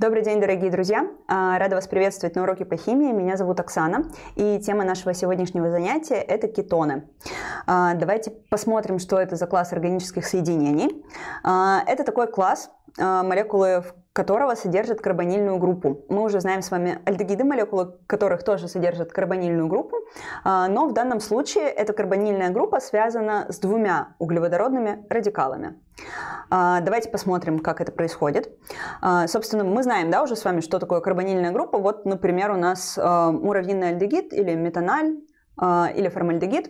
Добрый день, дорогие друзья! А, рада вас приветствовать на уроке по химии. Меня зовут Оксана, и тема нашего сегодняшнего занятия – это кетоны. А, давайте посмотрим, что это за класс органических соединений. А, это такой класс молекулы, которого содержит карбонильную группу. Мы уже знаем с вами альдегиды, молекулы которых тоже содержат карбонильную группу, а, но в данном случае эта карбонильная группа связана с двумя углеводородными радикалами. А, давайте посмотрим, как это происходит. А, собственно, мы знаем, да, уже с вами, что такое карбонильная группа. Вот, например, у нас муравьиный альдегид или метаналь, или формальдегид.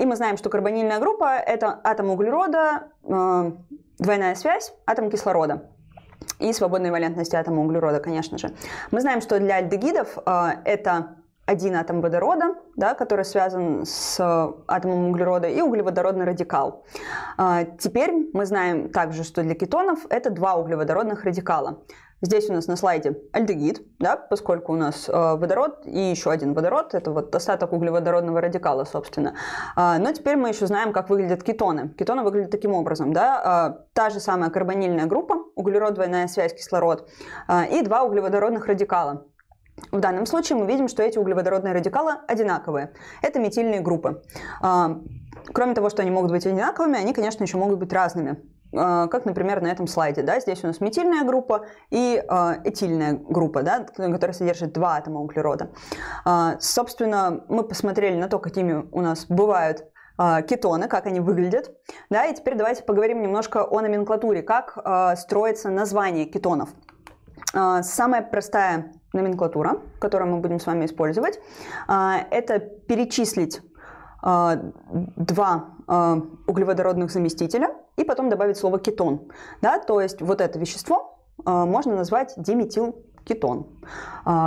И мы знаем, что карбонильная группа – это атом углерода, двойная связь, атом кислорода и свободной валентности атома углерода, конечно же. Мы знаем, что для альдегидов э, это один атом водорода, да, который связан с э, атомом углерода, и углеводородный радикал. Э, теперь мы знаем также, что для кетонов это два углеводородных радикала. Здесь у нас на слайде альдегид, да, поскольку у нас водород и еще один водород, это вот остаток углеводородного радикала, собственно. но теперь мы еще знаем, как выглядят кетоны. Кетоны выглядят таким образом, да, та же самая карбонильная группа, углерод, двойная связь, кислород, а, и два углеводородных радикала. В данном случае мы видим, что эти углеводородные радикалы одинаковые. Это метильные группы. А, кроме того, что они могут быть одинаковыми, они, конечно, еще могут быть разными а, как, например, на этом слайде. Да? Здесь у нас метильная группа и этильная группа, да, которая содержит два атома углерода. Собственно, мы посмотрели на то, какими у нас бывают а, кетоны, как они выглядят. Да, и теперь давайте поговорим немножко о номенклатуре, как а, строится название кетонов. А, самая простая номенклатура, которую мы будем с вами использовать, это перечислить два углеводородных заместителя и потом добавить слово кетон. Да, то есть вот это вещество можно назвать диметилкетон.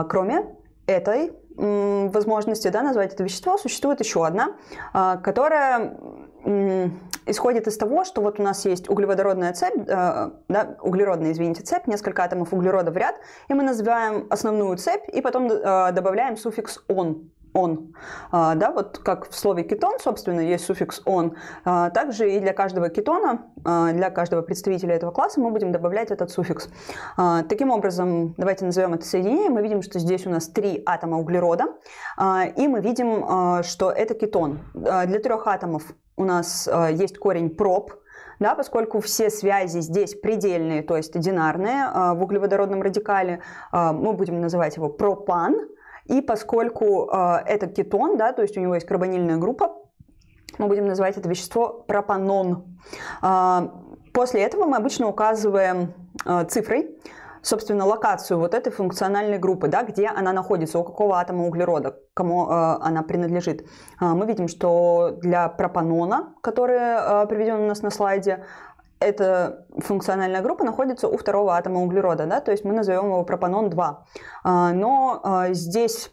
Кроме этой возможностью да, назвать это вещество, существует еще одна, а, которая исходит из того, что вот у нас есть углеводородная цепь, а, да, углеродная, извините, цепь, несколько атомов углерода в ряд, и мы называем основную цепь, и потом а, добавляем суффикс «он» он. А, да, вот как в слове кетон, собственно, есть суффикс он. А, также и для каждого кетона, а, для каждого представителя этого класса мы будем добавлять этот суффикс. таким образом, давайте назовем это соединение. Мы видим, что здесь у нас три атома углерода, и мы видим, что это кетон. для трех атомов у нас есть корень проб, да, поскольку все связи здесь предельные, то есть одинарные в углеводородном радикале, мы будем называть его пропан, и поскольку э, это кетон, да, то есть у него есть карбонильная группа, мы будем называть это вещество пропанон. Э, после этого мы обычно указываем э, цифрой, собственно, локацию вот этой функциональной группы, да, где она находится, у какого атома углерода, кому э, она принадлежит. Э, мы видим, что для пропанона, который э, приведен у нас на слайде, эта функциональная группа находится у второго атома углерода, да, то есть мы назовем его пропанон-2. А, но а, здесь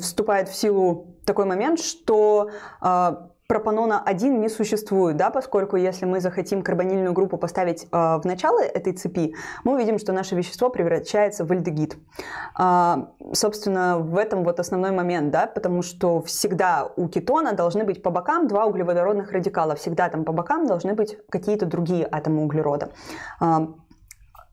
вступает в силу такой момент, что а, пропанона 1 не существует, да, поскольку если мы захотим карбонильную группу поставить э, в начало этой цепи, мы увидим, что наше вещество превращается в альдегид. Э, собственно, в этом вот основной момент, да, потому что всегда у кетона должны быть по бокам два углеводородных радикала, всегда там по бокам должны быть какие-то другие атомы углерода. Э,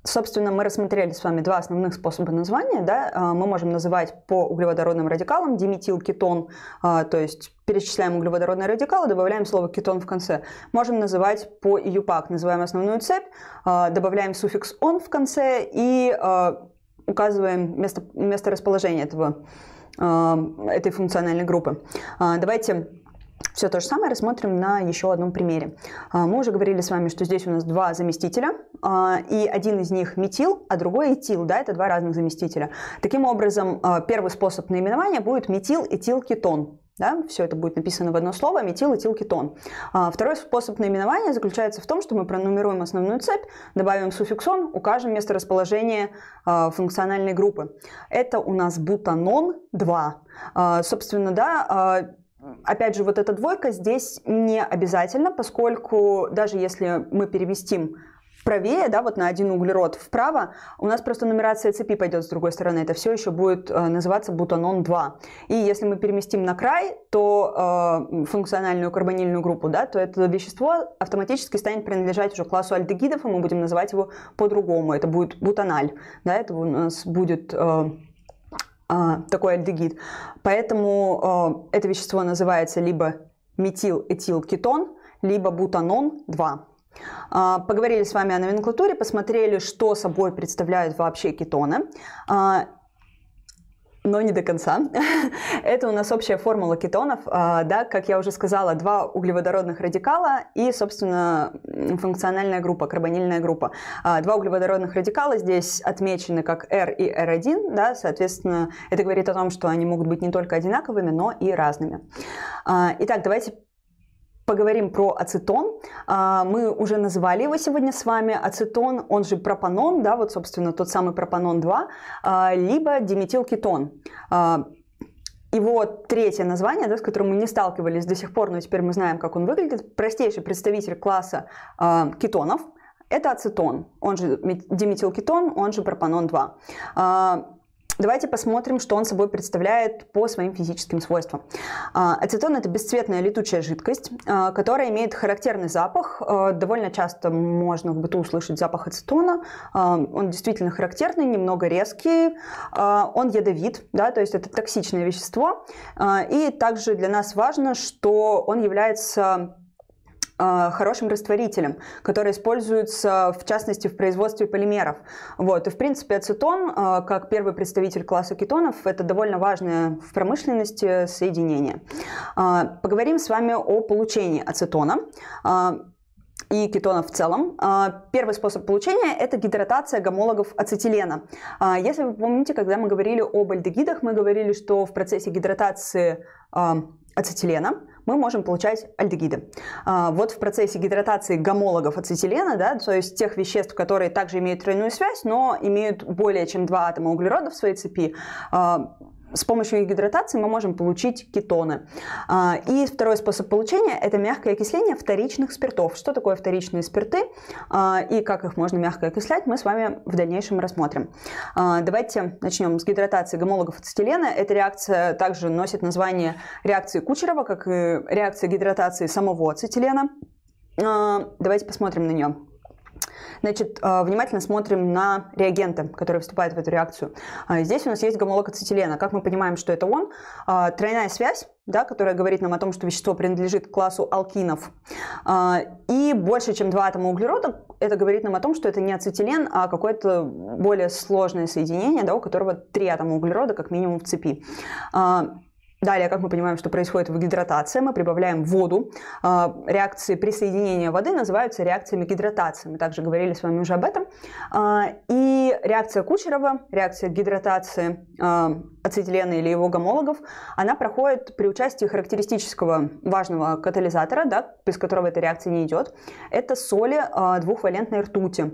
Собственно, мы рассмотрели с вами два основных способа названия. Да? А, мы можем называть по углеводородным радикалам диметилкетон, а, то есть перечисляем углеводородные радикалы, добавляем слово кетон в конце. Можем называть по ЮПАК, называем основную цепь, а, добавляем суффикс он в конце и указываем место, место расположения этого, этой функциональной группы. Давайте все то же самое рассмотрим на еще одном примере. А, мы уже говорили с вами, что здесь у нас два заместителя, а, и один из них метил, а другой этил, да, это два разных заместителя. Таким образом, а, первый способ наименования будет метил, этил, кетон. Да, все это будет написано в одно слово, метил, этил, кетон. Второй способ наименования заключается в том, что мы пронумеруем основную цепь, добавим суффикс укажем место расположения функциональной группы. Это у нас бутанон 2. Собственно, да, Опять же, вот эта двойка здесь не обязательно, поскольку даже если мы перевестим правее, да, вот на один углерод вправо, у нас просто нумерация цепи пойдет с другой стороны. Это все еще будет э, называться бутанон 2. И если мы переместим на край, то э, функциональную карбонильную группу, да, то это вещество автоматически станет принадлежать уже классу альдегидов, и мы будем называть его по-другому. Это будет бутаналь. Да, это у нас будет... Э, а, такой альдегид. Поэтому а, это вещество называется либо метилэтилкетон, либо бутанон-2. А, поговорили с вами о номенклатуре, посмотрели, что собой представляют вообще кетоны но не до конца. Это у нас общая формула кетонов, а, да, как я уже сказала, два углеводородных радикала и, собственно, функциональная группа, карбонильная группа. А, два углеводородных радикала здесь отмечены как R и R1, да, соответственно, это говорит о том, что они могут быть не только одинаковыми, но и разными. А, итак, давайте Поговорим про ацетон. А, мы уже называли его сегодня с вами. Ацетон, он же пропанон, да, вот, собственно, тот самый пропанон-2, а, либо диметилкетон. Его а, третье название, да, с которым мы не сталкивались до сих пор, но теперь мы знаем, как он выглядит, простейший представитель класса кетонов – это ацетон, он же диметилкетон, он же пропанон-2. Давайте посмотрим, что он собой представляет по своим физическим свойствам. А, ацетон – это бесцветная летучая жидкость, а, которая имеет характерный запах. А, довольно часто можно в быту услышать запах ацетона. Он действительно характерный, немного резкий. Он ядовит, да, то есть это токсичное вещество. И также для нас важно, что он является Э, хорошим растворителем, который используется, в частности, в производстве полимеров. Вот. И, в принципе, ацетон, э, как первый представитель класса кетонов, это довольно важное в промышленности соединение. Э, поговорим с вами о получении ацетона и кетонов в целом. Первый способ получения – это гидратация гомологов ацетилена. Если вы помните, когда мы говорили об альдегидах, мы говорили, что в процессе гидратации ацетилена мы можем получать альдегиды. А, вот в процессе гидратации гомологов ацетилена, да, то есть тех веществ, которые также имеют тройную связь, но имеют более чем два атома углерода в своей цепи, а, с помощью их гидратации мы можем получить кетоны. А, и второй способ получения – это мягкое окисление вторичных спиртов. Что такое вторичные спирты а, и как их можно мягко окислять, мы с вами в дальнейшем рассмотрим. А, давайте начнем с гидратации гомологов ацетилена. Эта реакция также носит название реакции Кучерова, как и реакция гидратации самого ацетилена. Давайте посмотрим на нее. Значит, э, внимательно смотрим на реагенты, которые вступают в эту реакцию. А, здесь у нас есть гомолог ацетилена. Как мы понимаем, что это он? А, тройная связь, да, которая говорит нам о том, что вещество принадлежит к классу алкинов. А, и больше, чем два атома углерода, это говорит нам о том, что это не ацетилен, а какое-то более сложное соединение, да, у которого три атома углерода как минимум в цепи. Далее, как мы понимаем, что происходит гидратация, мы прибавляем воду. А, реакции присоединения воды называются реакциями гидратации. Мы также говорили с вами уже об этом. А, и реакция Кучерова, реакция гидратации а, ацетилена или его гомологов, она проходит при участии характеристического важного катализатора, да, без которого эта реакция не идет. Это соли двухвалентной ртути.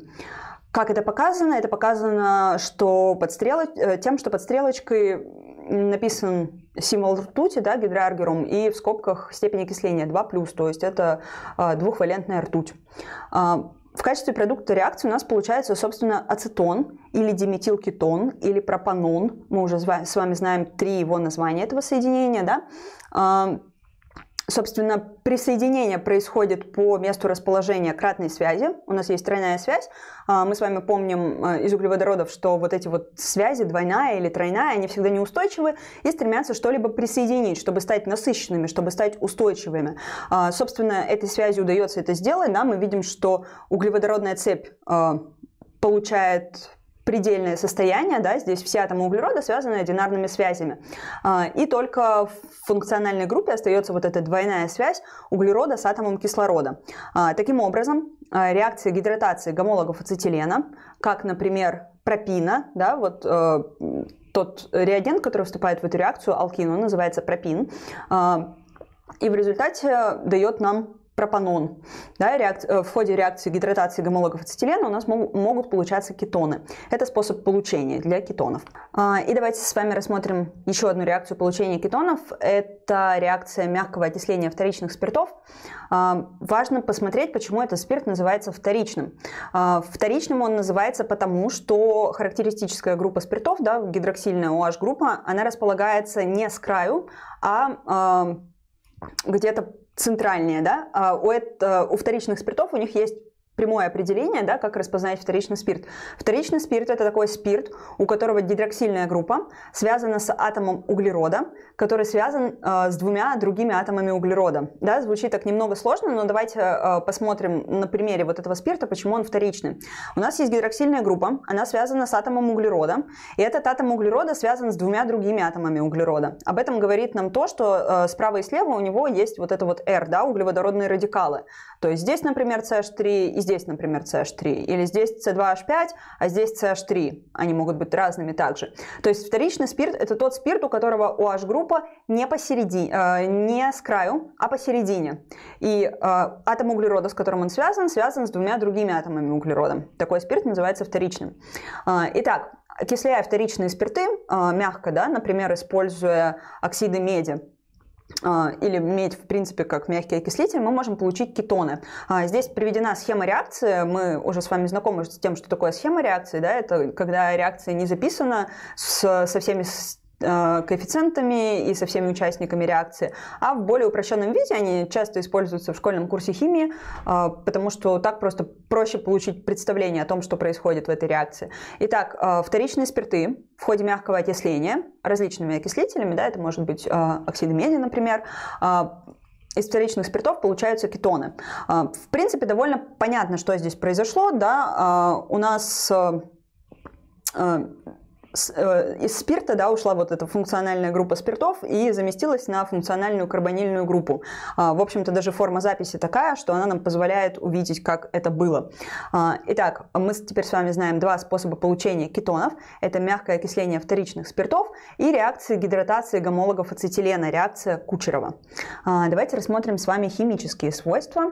Как это показано? Это показано что под стрелоч... Э, тем, что под стрелочкой написан символ ртути, да, гидроаргерум, и в скобках степень окисления 2+, то есть это а, двухвалентная ртуть. А, в качестве продукта реакции у нас получается, собственно, ацетон или диметилкетон или пропанон. Мы уже с вами знаем три его названия этого соединения. Да? А, Собственно, присоединение происходит по месту расположения кратной связи. У нас есть тройная связь. А, мы с вами помним э, из углеводородов, что вот эти вот связи, двойная или тройная, они всегда неустойчивы и стремятся что-либо присоединить, чтобы стать насыщенными, чтобы стать устойчивыми. А, собственно, этой связи удается это сделать. Да? Мы видим, что углеводородная цепь э, получает предельное состояние, да, здесь все атомы углерода связаны одинарными связями. А, и только в функциональной группе остается вот эта двойная связь углерода с атомом кислорода. А, таким образом, а, реакция гидратации гомологов ацетилена, как, например, пропина, да, вот э, тот реагент, который вступает в эту реакцию, алкин, он называется пропин, и в результате дает нам пропанон. Да, э, В ходе реакции гидратации гомологов ацетилена у нас могут получаться кетоны. Это способ получения для кетонов. А, и давайте с вами рассмотрим еще одну реакцию получения кетонов. Это реакция мягкого окисления вторичных спиртов. А, важно посмотреть, почему этот спирт называется вторичным. А, вторичным он называется потому, что характеристическая группа спиртов, да, гидроксильная OH-группа, она располагается не с краю, а где-то центральные, да, а у, это, э, у вторичных спиртов у них есть прямое определение, да, как распознать вторичный спирт. Вторичный спирт – это такой спирт, у которого гидроксильная группа связана с атомом углерода, который связан э, с двумя другими атомами углерода. Да, звучит так немного сложно, но давайте э, посмотрим на примере вот этого спирта, почему он вторичный. У нас есть гидроксильная группа, она связана с атомом углерода, и этот атом углерода связан с двумя другими атомами углерода. Об этом говорит нам то, что э, справа и слева у него есть вот это вот R, да, углеводородные радикалы. То есть здесь, например, CH3, и здесь, например, CH3, или здесь C2H5, а здесь CH3. Они могут быть разными также. То есть вторичный спирт – это тот спирт, у которого OH-группа не, посередине, э, не с краю, а посередине. И э, атом углерода, с которым он связан, связан с двумя другими атомами углерода. Такой спирт называется вторичным. Э, итак, окисляя вторичные спирты э, мягко, да, например, используя оксиды меди, а, или медь, в принципе, как мягкий окислитель, мы можем получить кетоны. А, здесь приведена схема реакции. Мы уже с вами знакомы с тем, что такое схема реакции. Да? Это когда реакция не записана со всеми Э, коэффициентами и со всеми участниками реакции, а в более упрощенном виде они часто используются в школьном курсе химии, э, потому что так просто проще получить представление о том, что происходит в этой реакции. Итак, э, вторичные спирты в ходе мягкого окисления различными окислителями, да, это может быть оксиды меди, например, из вторичных спиртов получаются кетоны. В принципе, довольно понятно, что здесь произошло. Да? У нас Э, из спирта да, ушла вот эта функциональная группа спиртов и заместилась на функциональную карбонильную группу. А, в общем-то, даже форма записи такая, что она нам позволяет увидеть, как это было. А, итак, мы теперь с вами знаем два способа получения кетонов. Это мягкое окисление вторичных спиртов и реакции гидратации гомологов ацетилена, реакция Кучерова. А, давайте рассмотрим с вами химические свойства.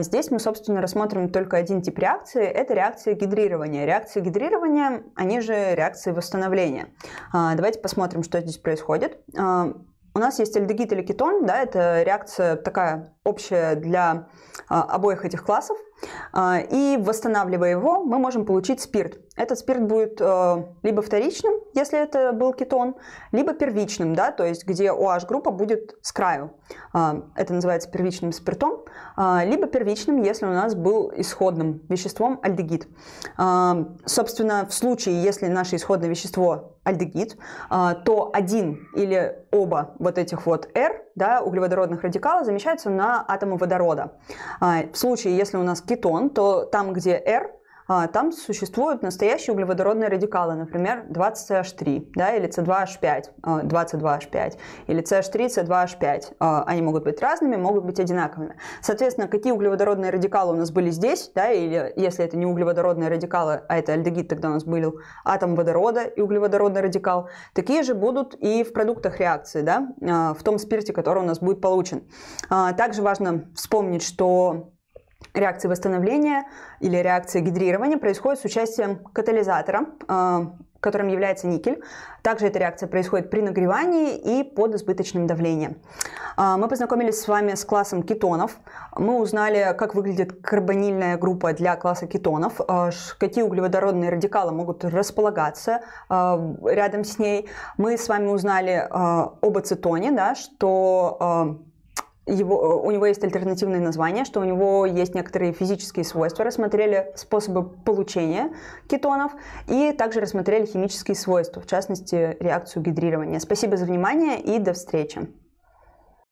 Здесь мы, собственно, рассмотрим только один тип реакции. Это реакция гидрирования. Реакции гидрирования, они же реакции восстановления восстановления. А, давайте посмотрим, что здесь происходит. А, у нас есть альдегид или кетон, да, это реакция такая общее для а, обоих этих классов. А, и восстанавливая его, мы можем получить спирт. Этот спирт будет э, либо вторичным, если это был кетон, либо первичным, да, то есть где OH-группа будет с краю. А, это называется первичным спиртом. Либо первичным, если у нас был исходным веществом альдегид. Собственно, в случае, если наше исходное вещество альдегид, то один или оба вот этих вот R – да, углеводородных радикалов замещаются на атомы водорода. А, в случае, если у нас кетон, то там, где R, а, там существуют настоящие углеводородные радикалы, например, 20CH3 да, или C2H5, 22H5 а, или CH3, C2H5. А, они могут быть разными, могут быть одинаковыми. Соответственно, какие углеводородные радикалы у нас были здесь, да, или если это не углеводородные радикалы, а это альдегид, тогда у нас был атом водорода и углеводородный радикал, такие же будут и в продуктах реакции, да, в том спирте, который у нас будет получен. Также важно вспомнить, что реакции восстановления или реакции гидрирования происходит с участием катализатора, э, которым является никель. Также эта реакция происходит при нагревании и под избыточным давлением. Э, мы познакомились с вами с классом кетонов. Мы узнали, как выглядит карбонильная группа для класса кетонов, э, какие углеводородные радикалы могут располагаться рядом с ней. Мы с вами узнали об ацетоне, да, что его, э, у него есть альтернативные названия, что у него есть некоторые физические свойства, рассмотрели способы получения кетонов и также рассмотрели химические свойства, в частности реакцию гидрирования. Спасибо за внимание и до встречи.